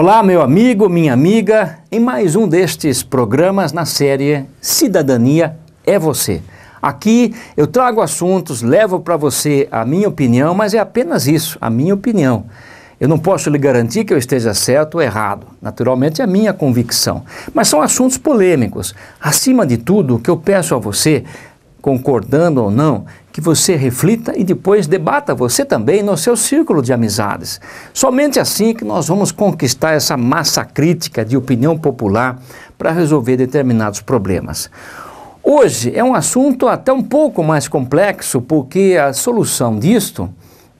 Olá, meu amigo, minha amiga, em mais um destes programas na série Cidadania é Você. Aqui eu trago assuntos, levo para você a minha opinião, mas é apenas isso, a minha opinião. Eu não posso lhe garantir que eu esteja certo ou errado. Naturalmente é a minha convicção. Mas são assuntos polêmicos. Acima de tudo, o que eu peço a você, concordando ou não, que você reflita e depois debata você também no seu círculo de amizades. Somente assim que nós vamos conquistar essa massa crítica de opinião popular para resolver determinados problemas. Hoje é um assunto até um pouco mais complexo, porque a solução disto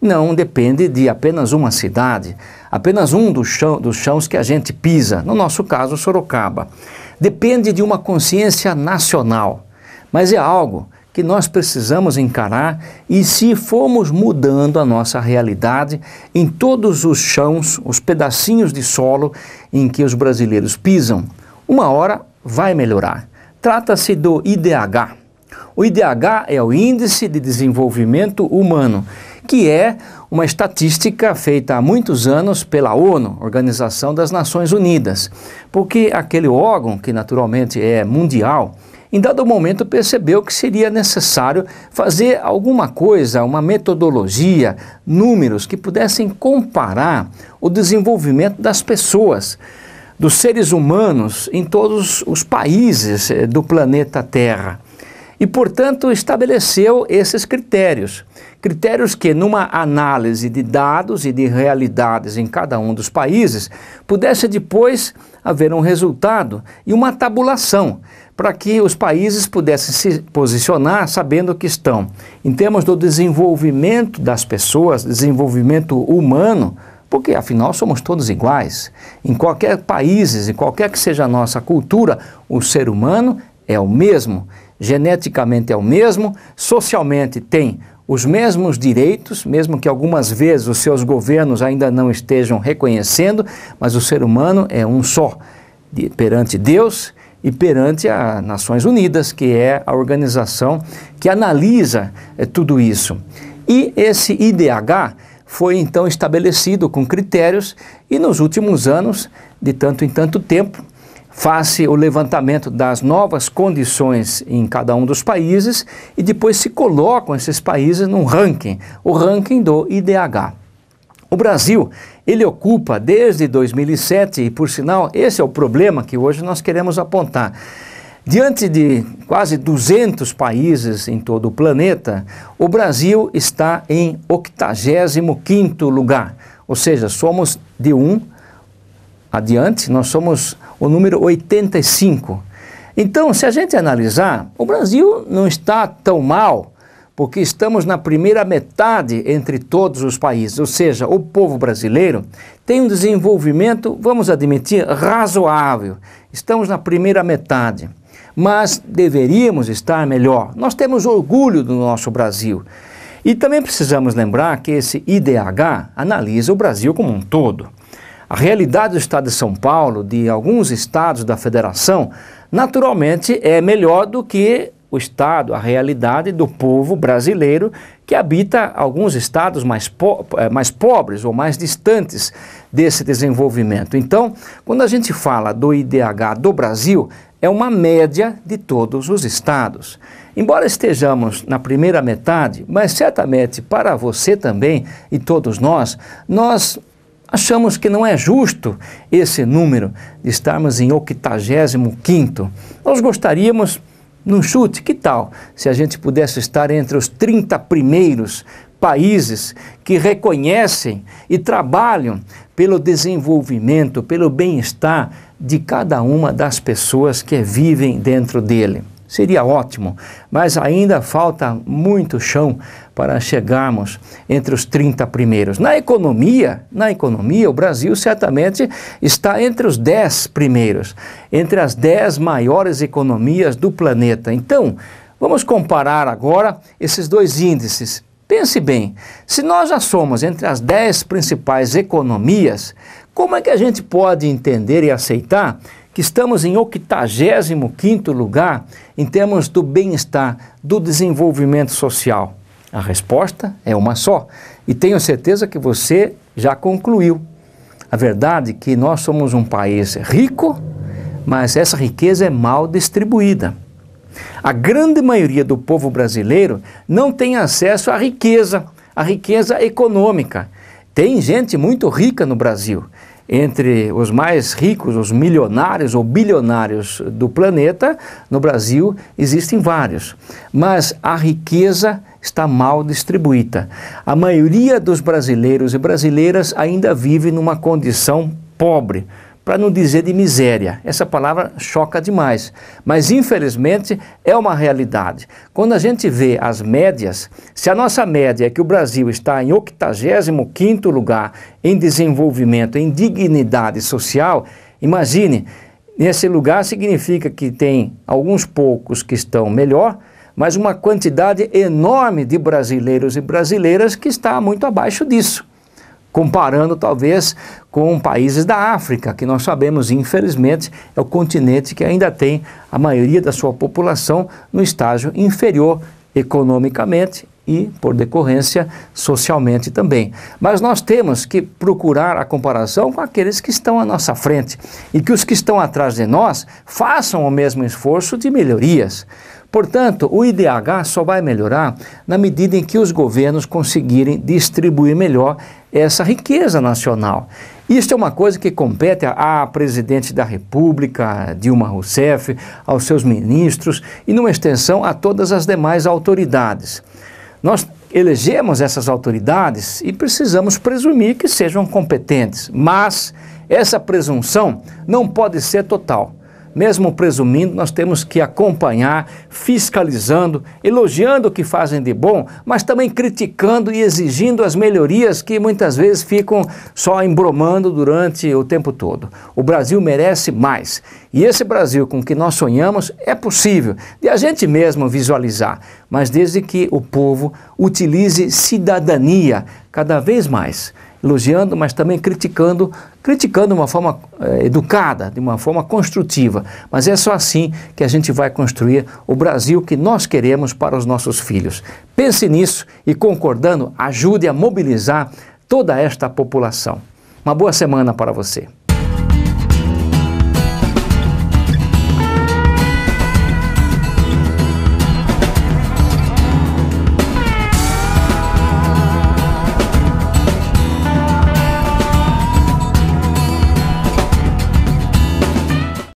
não depende de apenas uma cidade, apenas um dos, chão, dos chãos que a gente pisa, no nosso caso, Sorocaba. Depende de uma consciência nacional, mas é algo que nós precisamos encarar e se formos mudando a nossa realidade em todos os chãos, os pedacinhos de solo em que os brasileiros pisam, uma hora vai melhorar. Trata-se do IDH. O IDH é o Índice de Desenvolvimento Humano, que é uma estatística feita há muitos anos pela ONU, Organização das Nações Unidas, porque aquele órgão, que naturalmente é mundial, em dado momento percebeu que seria necessário fazer alguma coisa, uma metodologia, números que pudessem comparar o desenvolvimento das pessoas, dos seres humanos em todos os países eh, do planeta Terra e, portanto, estabeleceu esses critérios. Critérios que, numa análise de dados e de realidades em cada um dos países, pudesse depois haver um resultado e uma tabulação para que os países pudessem se posicionar sabendo que estão, em termos do desenvolvimento das pessoas, desenvolvimento humano, porque afinal somos todos iguais. Em qualquer país, em qualquer que seja a nossa cultura, o ser humano é o mesmo, geneticamente é o mesmo, socialmente tem os mesmos direitos, mesmo que algumas vezes os seus governos ainda não estejam reconhecendo, mas o ser humano é um só de, perante Deus e perante as Nações Unidas, que é a organização que analisa é, tudo isso. E esse IDH foi então estabelecido com critérios e nos últimos anos, de tanto em tanto tempo, faça o levantamento das novas condições em cada um dos países e depois se colocam esses países num ranking, o ranking do IDH. O Brasil, ele ocupa desde 2007 e por sinal, esse é o problema que hoje nós queremos apontar. Diante de quase 200 países em todo o planeta, o Brasil está em 85º lugar, ou seja, somos de 1 adiante, nós somos o número 85. Então, se a gente analisar, o Brasil não está tão mal, porque estamos na primeira metade entre todos os países, ou seja, o povo brasileiro tem um desenvolvimento, vamos admitir, razoável. Estamos na primeira metade, mas deveríamos estar melhor. Nós temos orgulho do nosso Brasil. E também precisamos lembrar que esse IDH analisa o Brasil como um todo. A realidade do estado de São Paulo, de alguns estados da federação, naturalmente é melhor do que o estado, a realidade do povo brasileiro que habita alguns estados mais, po eh, mais pobres ou mais distantes desse desenvolvimento. Então, quando a gente fala do IDH do Brasil, é uma média de todos os estados. Embora estejamos na primeira metade, mas certamente para você também e todos nós, nós Achamos que não é justo esse número de estarmos em 85. Nós gostaríamos, num chute, que tal se a gente pudesse estar entre os 30 primeiros países que reconhecem e trabalham pelo desenvolvimento, pelo bem-estar de cada uma das pessoas que vivem dentro dele seria ótimo, mas ainda falta muito chão para chegarmos entre os 30 primeiros. Na economia, na economia, o Brasil certamente está entre os 10 primeiros, entre as 10 maiores economias do planeta. Então, vamos comparar agora esses dois índices. Pense bem, se nós já somos entre as 10 principais economias, como é que a gente pode entender e aceitar que estamos em 85 lugar em termos do bem-estar, do desenvolvimento social? A resposta é uma só, e tenho certeza que você já concluiu. A verdade é que nós somos um país rico, mas essa riqueza é mal distribuída. A grande maioria do povo brasileiro não tem acesso à riqueza, à riqueza econômica. Tem gente muito rica no Brasil. Entre os mais ricos, os milionários ou bilionários do planeta, no Brasil existem vários. Mas a riqueza está mal distribuída. A maioria dos brasileiros e brasileiras ainda vive numa condição pobre para não dizer de miséria. Essa palavra choca demais, mas infelizmente é uma realidade. Quando a gente vê as médias, se a nossa média é que o Brasil está em 85º lugar em desenvolvimento, em dignidade social, imagine, nesse lugar significa que tem alguns poucos que estão melhor, mas uma quantidade enorme de brasileiros e brasileiras que está muito abaixo disso comparando talvez com países da África, que nós sabemos, infelizmente, é o continente que ainda tem a maioria da sua população no estágio inferior economicamente e, por decorrência, socialmente também. Mas nós temos que procurar a comparação com aqueles que estão à nossa frente e que os que estão atrás de nós façam o mesmo esforço de melhorias. Portanto, o IDH só vai melhorar na medida em que os governos conseguirem distribuir melhor essa riqueza nacional. Isso é uma coisa que compete à presidente da República, Dilma Rousseff, aos seus ministros e, numa extensão, a todas as demais autoridades. Nós elegemos essas autoridades e precisamos presumir que sejam competentes, mas essa presunção não pode ser total mesmo presumindo, nós temos que acompanhar, fiscalizando, elogiando o que fazem de bom, mas também criticando e exigindo as melhorias que muitas vezes ficam só embromando durante o tempo todo. O Brasil merece mais. E esse Brasil com que nós sonhamos é possível de a gente mesmo visualizar, mas desde que o povo utilize cidadania cada vez mais elogiando, mas também criticando, criticando de uma forma eh, educada, de uma forma construtiva. Mas é só assim que a gente vai construir o Brasil que nós queremos para os nossos filhos. Pense nisso e, concordando, ajude a mobilizar toda esta população. Uma boa semana para você.